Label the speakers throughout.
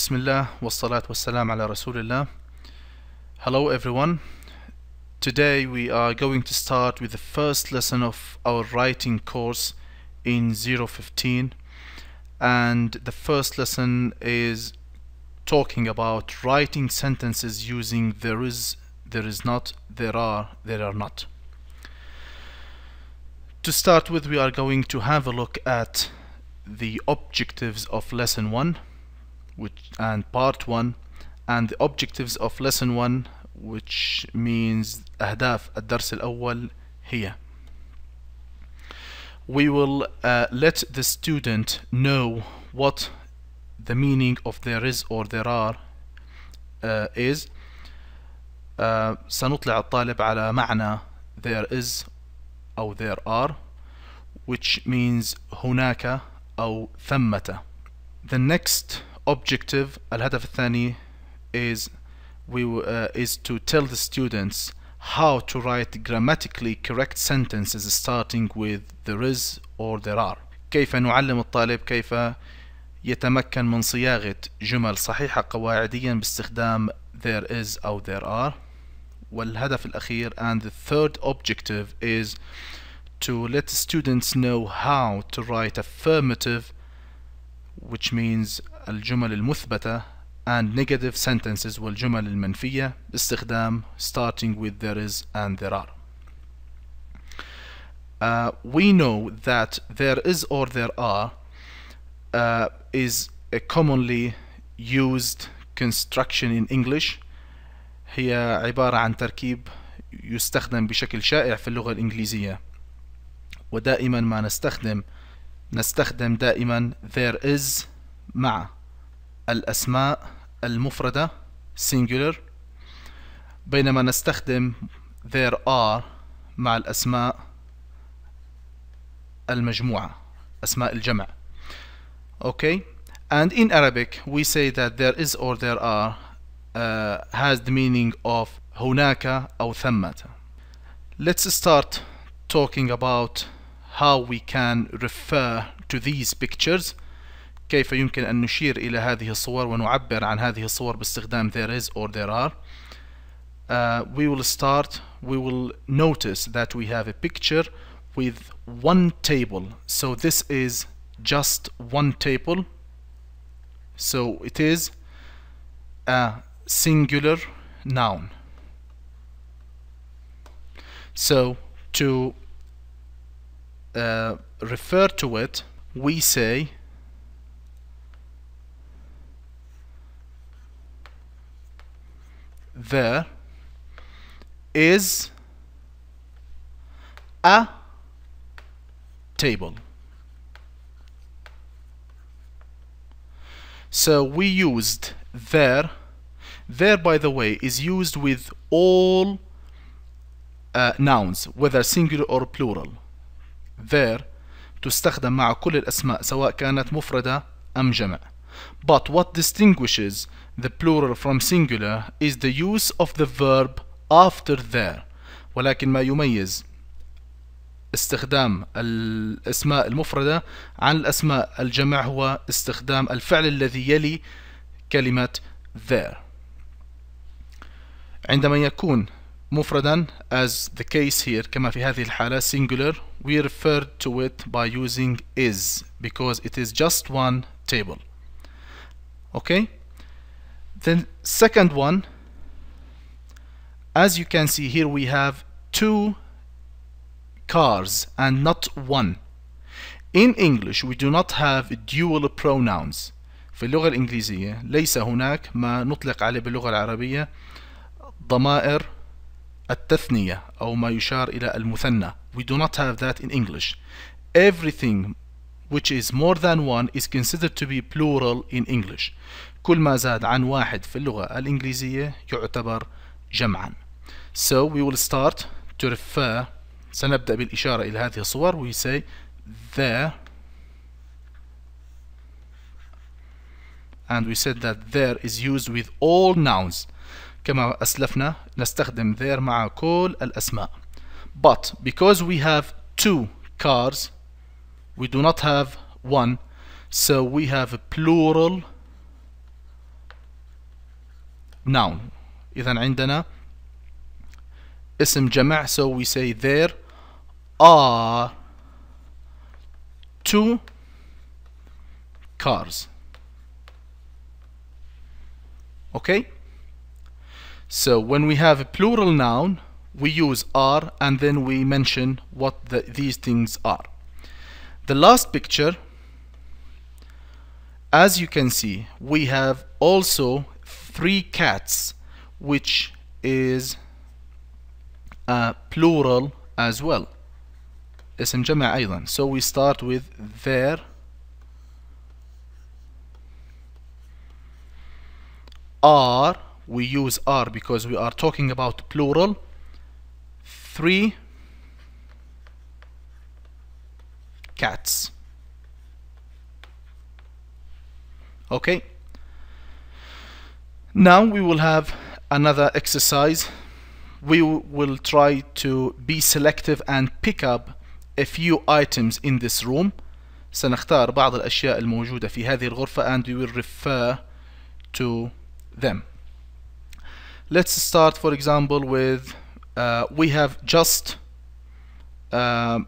Speaker 1: Bismillah wassalat wassalam ala rasulillah. Hello everyone. Today we are going to start with the first lesson of our writing course in 015 and the first lesson is talking about writing sentences using there is, there is not, there are, there are not. To start with we are going to have a look at the objectives of lesson 1 which and part 1 and the objectives of lesson 1 which means أهداف الدرس الأول هي we will uh, let the student know what the meaning of there is or there are uh, is uh, سنطلع الطالب على معنى there is أو there are which means هناك أو ثمة the next objective الهدف الثاني is we uh, is to tell the students how to write grammatically correct sentences starting with there is or there are كيف نعلم الطالب كيف يتمكن من صياغة جمل صحيحة قواعديا باستخدام there is أو there are والهدف الأخير and the third objective is to let students know how to write affirmative which means الجمل المثبتة and negative sentences والجمل المنفية استخدام starting with there is and there are. Uh, we know that there is or there are uh, is a commonly used construction in English هي عبارة عن تركيب يستخدم بشكل شائع في اللغة الإنجليزية ودائما ما نستخدم نستخدم دائما there is مع الأسماء المفردة singular بينما نستخدم there are مع الأسماء المجموعة أسماء الجمع okay and in Arabic we say that there is or there are uh, has the meaning of هناك أو ثمة let's start talking about how we can refer to these pictures كيف يمكن أن نشير إلى هذه الصور ونعبر عن هذه الصور باستخدام there is or there are uh, we will start we will notice that we have a picture with one table so this is just one table so it is a singular noun so to uh, refer to it, we say there is a table. So we used there. There, by the way, is used with all uh, nouns, whether singular or plural. ver تستخدم مع كل الأسماء سواء كانت مفردة أم جمع but what distinguishes the plural from singular is the use of the verb after there ولكن ما يميز استخدام الأسماء المفردة عن الأسماء الجمع هو استخدام الفعل الذي يلي كلمة there عندما يكون مفردا as the case here كما في هذه الحالة singular we refer to it by using is because it is just one table okay then second one as you can see here we have two cars and not one in English we do not have dual pronouns في اللغة الإنجليزية ليس هناك ما نطلق عليه باللغة العربية ضمائر التثنية أو ما يشار إلى المثنى we do not have that in English everything which is more than one is considered to be plural in English كل ما زاد عن واحد في اللغة الإنجليزية يعتبر جمعا so we will start to refer سنبدأ بالإشارة إلى هذه الصور we say the and we said that there is used with all nouns كما أسلفنا نستخدم there مع كل الأسماء but because we have two cars we do not have one so we have a plural noun إذا عندنا اسم جمع so we say there are two cars okay So when we have a plural noun, we use are and then we mention what the, these things are. The last picture, as you can see, we have also three cats, which is a plural as well. اسم جمع أيضا. So we start with there are we use are because we are talking about plural three cats okay now we will have another exercise we will try to be selective and pick up a few items in this room سنختار بعض الأشياء الموجودة في هذه الغرفة and we will refer to them let's start for example with uh, we have just uh,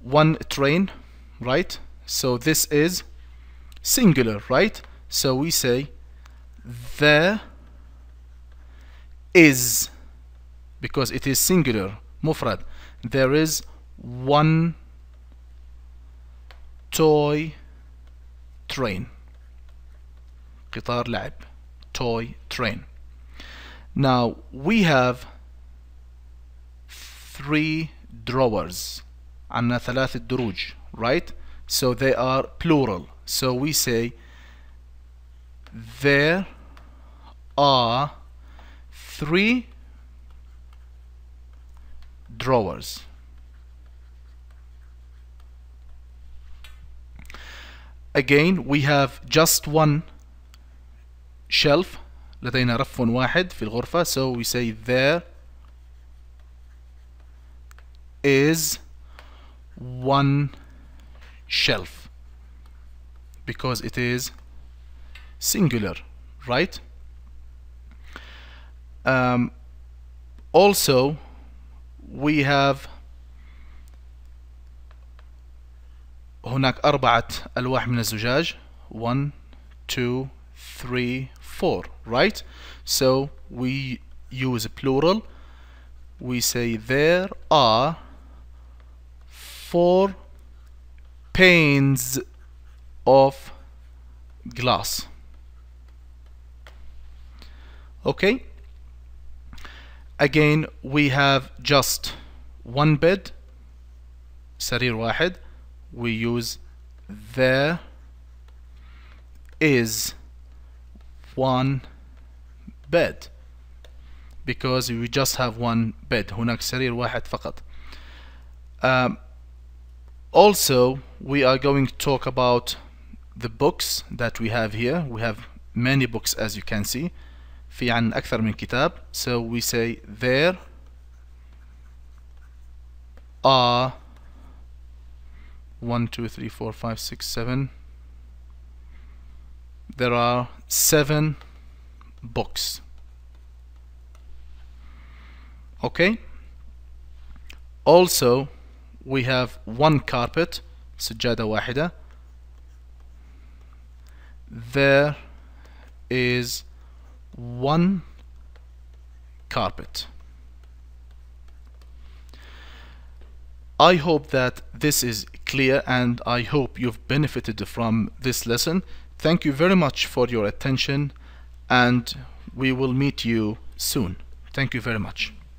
Speaker 1: one train right so this is singular right so we say there is because it is singular mufrad there is one toy train قطار لعب toy train. Now we have three drawers عندنا ثلاثة دروج right so they are plural so we say there are three drawers again we have just one shelf لدينا رف واحد في الغرفة so we say there is one shelf because it is singular right um, also we have هناك أربعة ألواح من الزجاج 1 2 three four right so we use plural we say there are four panes of glass okay again we have just one bed سرير واحد we use there is one bed because we just have one bed هناك سرير واحد فقط um, also we are going to talk about the books that we have here we have many books as you can see في عن أكثر من كتاب so we say there are 1 2 3 4 5 6 7 there are seven books okay also we have one carpet سجادة واحدة there is one carpet I hope that this is clear and I hope you've benefited from this lesson Thank you very much for your attention and we will meet you soon. Thank you very much.